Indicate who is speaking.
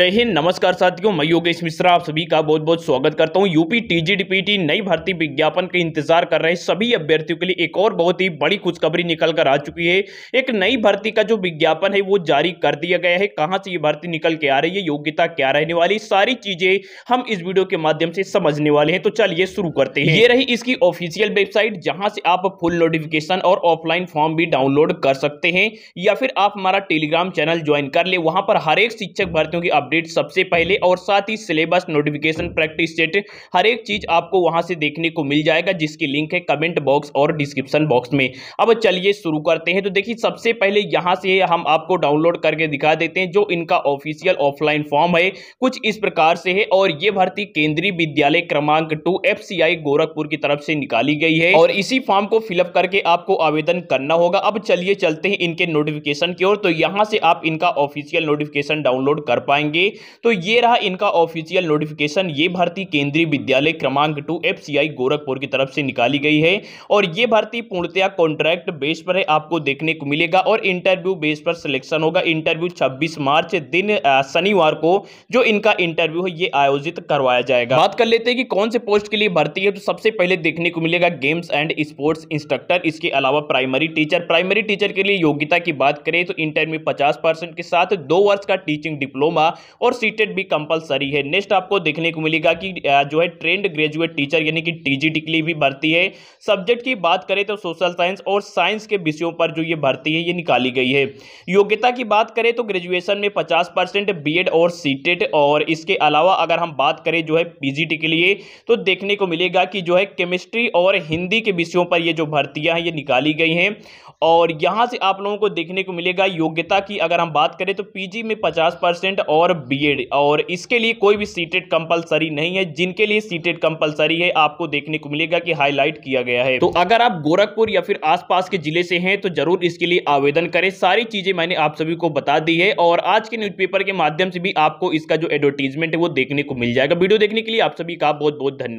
Speaker 1: जय हिंद नमस्कार साथियों मैं योगेश मिश्रा आप सभी का बहुत बहुत स्वागत करता हूं यूपी टीजीडीपीटी नई भर्ती विज्ञापन के इंतजार कर रहे सभी अभ्यर्थियों के लिए एक और बहुत ही बड़ी खुशखबरी निकल कर आ चुकी है एक नई भर्ती का जो विज्ञापन है वो जारी कर दिया गया है कहां से ये भर्ती निकल के आ रही है योग्यता क्या रहने वाली सारी चीजें हम इस वीडियो के माध्यम से समझने वाले हैं तो चलिए शुरू करते हैं ये रही इसकी ऑफिशियल वेबसाइट जहां से आप फुल नोटिफिकेशन और ऑफलाइन फॉर्म भी डाउनलोड कर सकते हैं या फिर आप हमारा टेलीग्राम चैनल ज्वाइन कर ले वहां पर हर एक शिक्षक भर्तियों की अपडेट सबसे पहले और साथ ही सिलेबस नोटिफिकेशन प्रैक्टिस सेट हर एक चीज़ आपको वहां से देखने को मिल जाएगा जिसकी लिंक है कमेंट बॉक्स और डिस्क्रिप्शन बॉक्स में अब चलिए शुरू करते हैं तो देखिए सबसे पहले यहाँ से हम आपको डाउनलोड करके दिखा देते हैं जो इनका ऑफिशियल ऑफलाइन फॉर्म है कुछ इस प्रकार से है और ये भर्ती केंद्रीय विद्यालय क्रमांक टू एफ गोरखपुर की तरफ से निकाली गई है और इसी फॉर्म को फिलअप करके आपको आवेदन करना होगा अब चलिए चलते हैं इनके नोटिफिकेशन की ओर तो यहाँ से आप इनका ऑफिशियल नोटिफिकेशन डाउनलोड कर पाएंगे होंगे तो ये रहा इनका ऑफिशियल नोटिफिकेशन ये भर्ती केंद्रीय विद्यालय क्रमांक टू एफ गोरखपुर की तरफ से निकाली गई है और ये भर्ती पूर्णतया कॉन्ट्रैक्ट बेस पर है आपको देखने को मिलेगा और इंटरव्यू बेस पर सिलेक्शन होगा इंटरव्यू छब्बीस मार्च दिन शनिवार को जो इनका इंटरव्यू है ये आयोजित करवाया जाएगा बात कर लेते हैं कि कौन से पोस्ट के लिए भर्ती है तो सबसे पहले देखने को मिलेगा गेम्स एंड स्पोर्ट्स इंस्ट्रक्टर इसके अलावा प्राइमरी टीचर प्राइमरी टीचर के लिए योग्यता की बात करें तो इंटरव्यू 50 परसेंट के साथ दो वर्ष का टीचिंग डिप्लोमा और सीटेट भी कंपलसरी है नेक्स्ट आपको देखने को मिलेगा कि जो है ट्रेंड ग्रेजुएट टीचर यानी कि टीजीटी के भी भर्ती है सब्जेक्ट की बात करें तो सोशल साइंस और साइंस के विषयों पर जो ये भर्ती है ये निकाली गई है योग्यता की बात करें तो ग्रेजुएशन में पचास परसेंट और सीटेट और इसके अलावा अगर हम बात करें जो है पीजीटी के लिए तो देखने को मिलेगा कि जो है केमिस्ट्री और हिंदी के विषयों पर ये जो भर्तियां हैं ये निकाली गई हैं और यहाँ से आप लोगों को देखने को मिलेगा योग्यता की अगर हम बात करें तो पीजी में 50 परसेंट और और बीएड और इसके लिए कोई भी सीटेट कंपलसरी नहीं है जिनके लिए सीटेड कंपलसरी है आपको देखने को मिलेगा कि हाईलाइट किया गया है तो अगर आप गोरखपुर या फिर आसपास के जिले से हैं तो जरूर इसके लिए आवेदन करें सारी चीजें मैंने आप सभी को बता दी है और आज के पेपर के माध्यम से भी आपको इसका जो एडवर्टीजमेंट है वो देखने को मिल जाएगा वीडियो देखने के लिए आप सभी का बहुत बहुत धन्यवाद